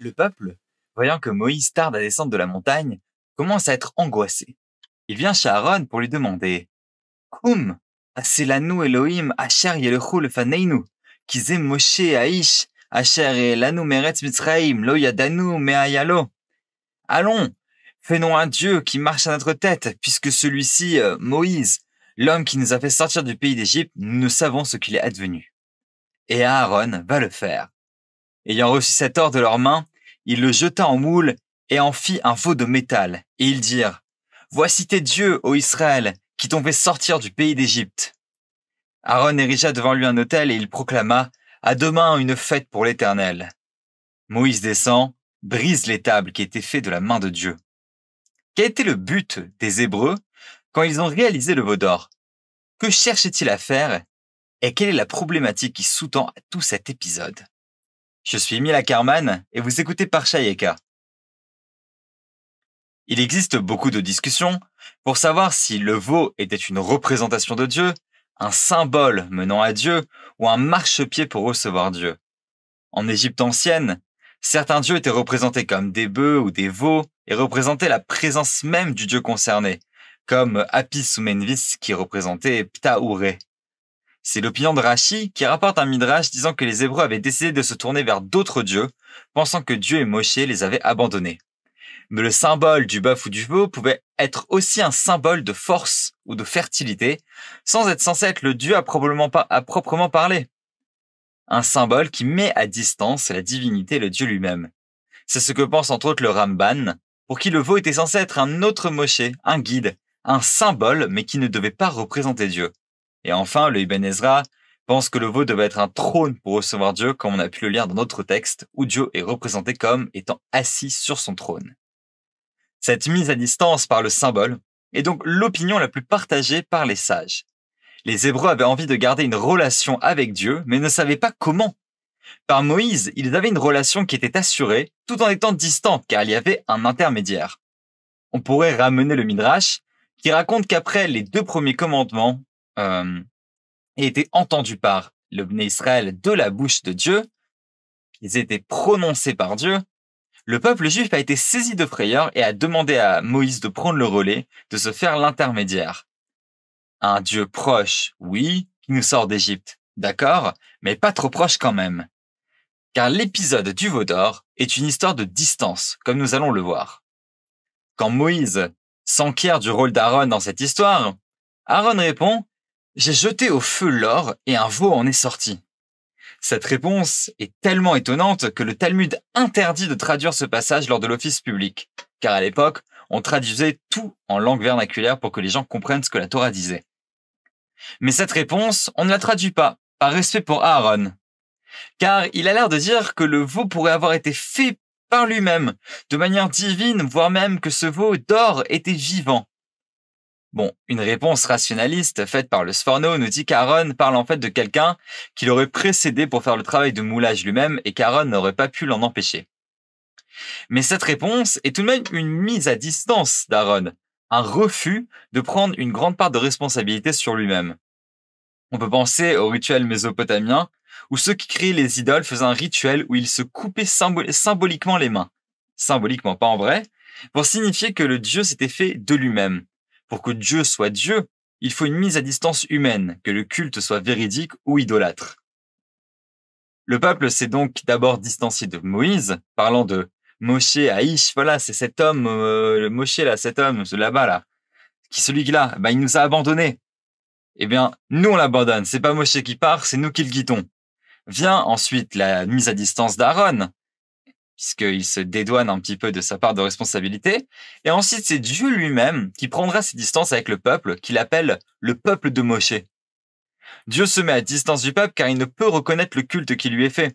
Le peuple, voyant que Moïse tarde à descendre de la montagne, commence à être angoissé. Il vient chez Aaron pour lui demander Koum, l'Anou Elohim, Asher le faneinu, Kizem Moshe Aish, Asher Elanu Meretz Mitzraim, Lo Yadanu Meayalo. Allons, fais-nous un Dieu qui marche à notre tête, puisque celui-ci, euh, Moïse, l'homme qui nous a fait sortir du pays d'Égypte, nous savons ce qu'il est advenu. Et Aaron va le faire. Ayant reçu cet or de leurs mains, il le jeta en moule et en fit un veau de métal. Et ils dirent, Voici tes dieux, ô Israël, qui t'ont fait sortir du pays d'Égypte. Aaron érigea devant lui un autel et il proclama, À demain une fête pour l'Éternel. Moïse descend, brise les tables qui étaient faites de la main de Dieu. Quel était le but des Hébreux quand ils ont réalisé le veau d'or Que cherchaient-ils à faire Et quelle est la problématique qui sous-tend tout cet épisode je suis Mila Carman et vous écoutez Parchayeka. Il existe beaucoup de discussions pour savoir si le veau était une représentation de Dieu, un symbole menant à Dieu ou un marchepied pour recevoir Dieu. En Égypte ancienne, certains dieux étaient représentés comme des bœufs ou des veaux et représentaient la présence même du dieu concerné, comme Apis ou Menvis qui représentait Ptah c'est l'opinion de Rashi qui rapporte un midrash disant que les Hébreux avaient décidé de se tourner vers d'autres dieux, pensant que Dieu et Moshe les avaient abandonnés. Mais le symbole du bœuf ou du veau pouvait être aussi un symbole de force ou de fertilité, sans être censé être le dieu à proprement, à proprement parler. Un symbole qui met à distance la divinité et le dieu lui-même. C'est ce que pense entre autres le Ramban, pour qui le veau était censé être un autre Moshe, un guide, un symbole, mais qui ne devait pas représenter Dieu. Et enfin, le Ibn Ezra pense que le veau devait être un trône pour recevoir Dieu, comme on a pu le lire dans notre texte, où Dieu est représenté comme étant assis sur son trône. Cette mise à distance par le symbole est donc l'opinion la plus partagée par les sages. Les Hébreux avaient envie de garder une relation avec Dieu, mais ne savaient pas comment. Par Moïse, ils avaient une relation qui était assurée, tout en étant distante, car il y avait un intermédiaire. On pourrait ramener le Midrash, qui raconte qu'après les deux premiers commandements, euh, et étaient entendus par le Bné Israël de la bouche de Dieu, ils étaient prononcés par Dieu, le peuple juif a été saisi de frayeur et a demandé à Moïse de prendre le relais, de se faire l'intermédiaire. Un Dieu proche, oui, qui nous sort d'Égypte, d'accord, mais pas trop proche quand même. Car l'épisode du veau est une histoire de distance, comme nous allons le voir. Quand Moïse s'enquiert du rôle d'Aaron dans cette histoire, Aaron répond j'ai jeté au feu l'or et un veau en est sorti. Cette réponse est tellement étonnante que le Talmud interdit de traduire ce passage lors de l'office public, car à l'époque, on traduisait tout en langue vernaculaire pour que les gens comprennent ce que la Torah disait. Mais cette réponse, on ne la traduit pas, par respect pour Aaron. Car il a l'air de dire que le veau pourrait avoir été fait par lui-même, de manière divine, voire même que ce veau d'or était vivant. Bon, une réponse rationaliste faite par le Sforno nous dit qu'Aaron parle en fait de quelqu'un qui l'aurait précédé pour faire le travail de moulage lui-même et qu'Aaron n'aurait pas pu l'en empêcher. Mais cette réponse est tout de même une mise à distance d'Aaron, un refus de prendre une grande part de responsabilité sur lui-même. On peut penser au rituel mésopotamien, où ceux qui créaient les idoles faisaient un rituel où ils se coupaient symboliquement les mains, symboliquement pas en vrai, pour signifier que le dieu s'était fait de lui-même pour que Dieu soit Dieu, il faut une mise à distance humaine, que le culte soit véridique ou idolâtre. Le peuple s'est donc d'abord distancié de Moïse, parlant de Moshe Aïch, voilà, c'est cet homme, euh, Moshe là, cet homme, là-bas là, qui celui-là, bah, il nous a abandonnés. Eh bien, nous on l'abandonne, c'est pas Moshe qui part, c'est nous qui le quittons. Vient ensuite la mise à distance d'Aaron, puisqu'il se dédouane un petit peu de sa part de responsabilité. Et ensuite, c'est Dieu lui-même qui prendra ses distances avec le peuple, qu'il appelle le peuple de Moshe. Dieu se met à distance du peuple car il ne peut reconnaître le culte qui lui est fait,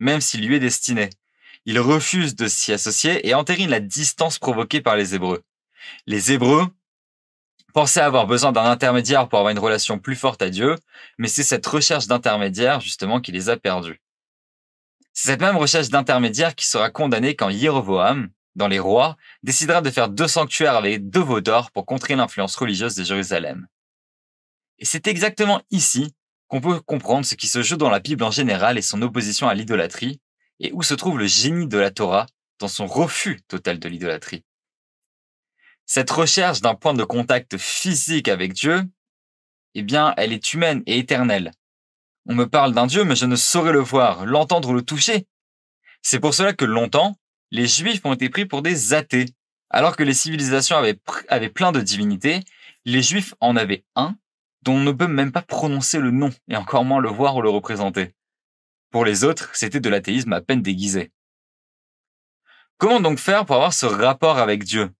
même s'il lui est destiné. Il refuse de s'y associer et entérine la distance provoquée par les Hébreux. Les Hébreux pensaient avoir besoin d'un intermédiaire pour avoir une relation plus forte à Dieu, mais c'est cette recherche d'intermédiaire justement qui les a perdus. C'est cette même recherche d'intermédiaire qui sera condamnée quand Yérovoam, dans Les Rois, décidera de faire deux sanctuaires avec deux veaux d'or pour contrer l'influence religieuse de Jérusalem. Et c'est exactement ici qu'on peut comprendre ce qui se joue dans la Bible en général et son opposition à l'idolâtrie, et où se trouve le génie de la Torah dans son refus total de l'idolâtrie. Cette recherche d'un point de contact physique avec Dieu, eh bien, elle est humaine et éternelle. On me parle d'un Dieu, mais je ne saurais le voir, l'entendre ou le toucher. C'est pour cela que longtemps, les Juifs ont été pris pour des athées. Alors que les civilisations avaient, avaient plein de divinités, les Juifs en avaient un dont on ne peut même pas prononcer le nom, et encore moins le voir ou le représenter. Pour les autres, c'était de l'athéisme à peine déguisé. Comment donc faire pour avoir ce rapport avec Dieu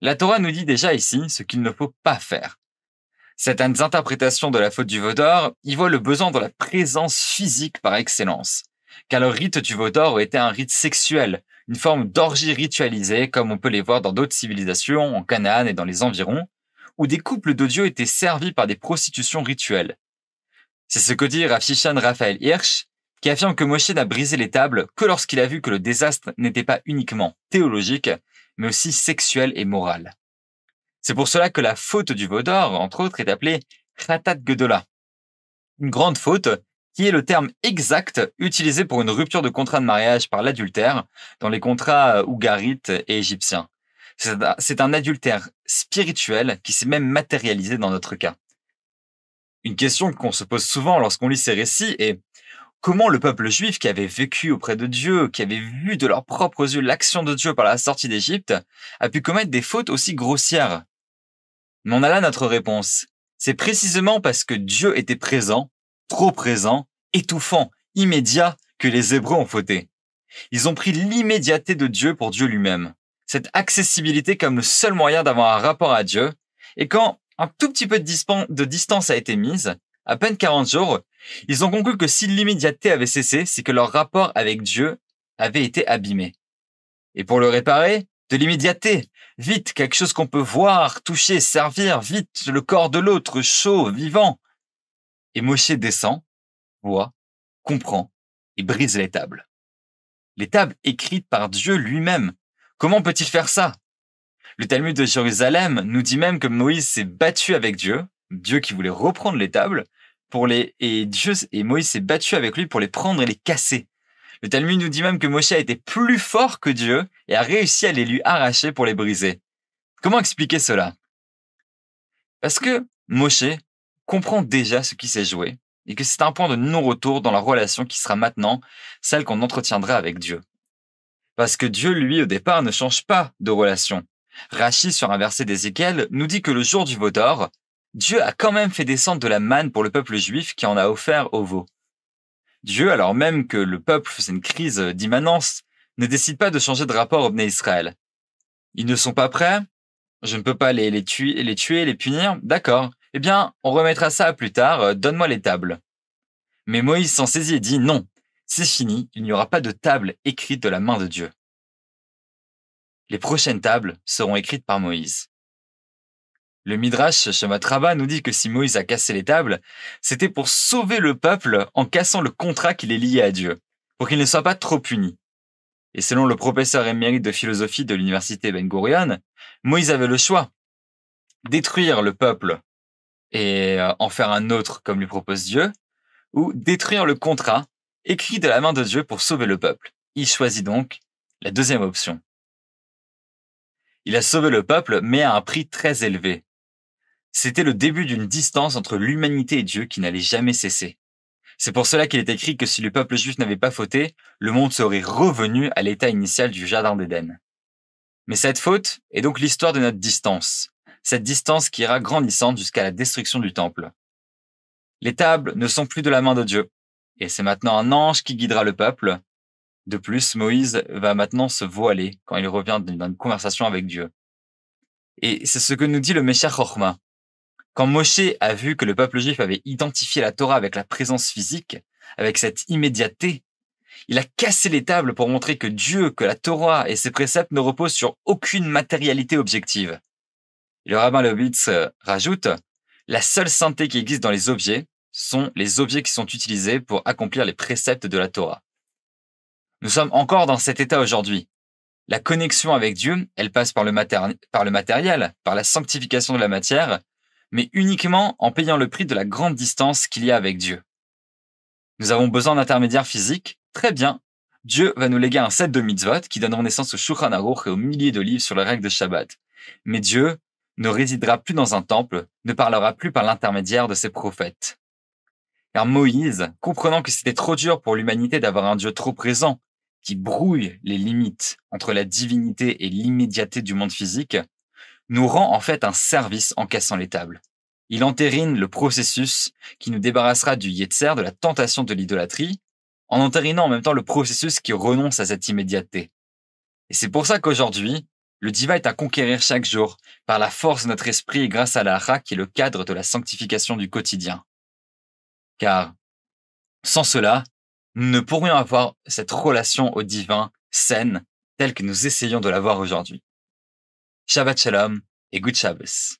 La Torah nous dit déjà ici ce qu'il ne faut pas faire. Certaines interprétations de la faute du vaudor y voient le besoin de la présence physique par excellence, car le rite du vaudor était un rite sexuel, une forme d'orgie ritualisée comme on peut les voir dans d'autres civilisations, en Canaan et dans les environs, où des couples de dieux étaient servis par des prostitutions rituelles. C'est ce que dit Rafishan Raphaël Hirsch, qui affirme que Moshe n'a brisé les tables que lorsqu'il a vu que le désastre n'était pas uniquement théologique, mais aussi sexuel et moral. C'est pour cela que la faute du Vaudor, entre autres, est appelée Khatat Gedola. Une grande faute qui est le terme exact utilisé pour une rupture de contrat de mariage par l'adultère dans les contrats euh, ougarites et égyptiens. C'est un adultère spirituel qui s'est même matérialisé dans notre cas. Une question qu'on se pose souvent lorsqu'on lit ces récits est comment le peuple juif qui avait vécu auprès de Dieu, qui avait vu de leurs propres yeux l'action de Dieu par la sortie d'Égypte, a pu commettre des fautes aussi grossières mais on a là notre réponse. C'est précisément parce que Dieu était présent, trop présent, étouffant, immédiat, que les Hébreux ont fauté. Ils ont pris l'immédiateté de Dieu pour Dieu lui-même. Cette accessibilité comme le seul moyen d'avoir un rapport à Dieu. Et quand un tout petit peu de distance a été mise, à peine 40 jours, ils ont conclu que si l'immédiateté avait cessé, c'est que leur rapport avec Dieu avait été abîmé. Et pour le réparer, de l'immédiaté, Vite, quelque chose qu'on peut voir, toucher, servir, vite, le corps de l'autre, chaud, vivant. Et Moshe descend, voit, comprend et brise les tables. Les tables écrites par Dieu lui-même. Comment peut-il faire ça Le Talmud de Jérusalem nous dit même que Moïse s'est battu avec Dieu, Dieu qui voulait reprendre les tables, pour les, et Dieu et Moïse s'est battu avec lui pour les prendre et les casser. Le Talmud nous dit même que Moshe a été plus fort que Dieu et a réussi à les lui arracher pour les briser. Comment expliquer cela Parce que Moshe comprend déjà ce qui s'est joué et que c'est un point de non-retour dans la relation qui sera maintenant celle qu'on entretiendra avec Dieu. Parce que Dieu, lui, au départ, ne change pas de relation. Rachid, sur un verset d'Ézéchiel, nous dit que le jour du d'or Dieu a quand même fait descendre de la manne pour le peuple juif qui en a offert au veau. Dieu, alors même que le peuple faisait une crise d'immanence, ne décide pas de changer de rapport au Bné Israël. Ils ne sont pas prêts, je ne peux pas les, les, tuer, les les punir, d'accord. Eh bien, on remettra ça à plus tard, euh, donne-moi les tables. Mais Moïse s'en saisit et dit non, c'est fini, il n'y aura pas de table écrite de la main de Dieu. Les prochaines tables seront écrites par Moïse. Le Midrash Shema nous dit que si Moïse a cassé les tables, c'était pour sauver le peuple en cassant le contrat qui est lié à Dieu, pour qu'il ne soit pas trop puni. Et selon le professeur émérite de philosophie de l'université Ben Gurion, Moïse avait le choix. Détruire le peuple et euh, en faire un autre comme lui propose Dieu, ou détruire le contrat écrit de la main de Dieu pour sauver le peuple. Il choisit donc la deuxième option. Il a sauvé le peuple, mais à un prix très élevé. C'était le début d'une distance entre l'humanité et Dieu qui n'allait jamais cesser. C'est pour cela qu'il est écrit que si le peuple juif n'avait pas fauté, le monde serait revenu à l'état initial du Jardin d'Éden. Mais cette faute est donc l'histoire de notre distance, cette distance qui ira grandissante jusqu'à la destruction du temple. Les tables ne sont plus de la main de Dieu, et c'est maintenant un ange qui guidera le peuple. De plus, Moïse va maintenant se voiler quand il revient d'une conversation avec Dieu. Et c'est ce que nous dit le Meshach quand Moshe a vu que le peuple juif avait identifié la Torah avec la présence physique, avec cette immédiateté, il a cassé les tables pour montrer que Dieu, que la Torah et ses préceptes ne reposent sur aucune matérialité objective. Le rabbin Lobitz euh, rajoute, la seule sainteté qui existe dans les objets, sont les objets qui sont utilisés pour accomplir les préceptes de la Torah. Nous sommes encore dans cet état aujourd'hui. La connexion avec Dieu, elle passe par le matériel, par la sanctification de la matière, mais uniquement en payant le prix de la grande distance qu'il y a avec Dieu. Nous avons besoin d'intermédiaires physiques, très bien. Dieu va nous léguer un set de mitzvot qui donneront naissance au Shulchan Aruch et aux milliers de livres sur la règles de Shabbat. Mais Dieu ne résidera plus dans un temple, ne parlera plus par l'intermédiaire de ses prophètes. Car Moïse, comprenant que c'était trop dur pour l'humanité d'avoir un Dieu trop présent, qui brouille les limites entre la divinité et l'immédiateté du monde physique, nous rend en fait un service en cassant les tables. Il entérine le processus qui nous débarrassera du yetzer, de la tentation de l'idolâtrie, en entérinant en même temps le processus qui renonce à cette immédiateté. Et c'est pour ça qu'aujourd'hui, le divin est à conquérir chaque jour par la force de notre esprit et grâce à la qui est le cadre de la sanctification du quotidien. Car sans cela, nous ne pourrions avoir cette relation au divin saine telle que nous essayons de l'avoir aujourd'hui. Shabbat Shalom et Good Shabbos.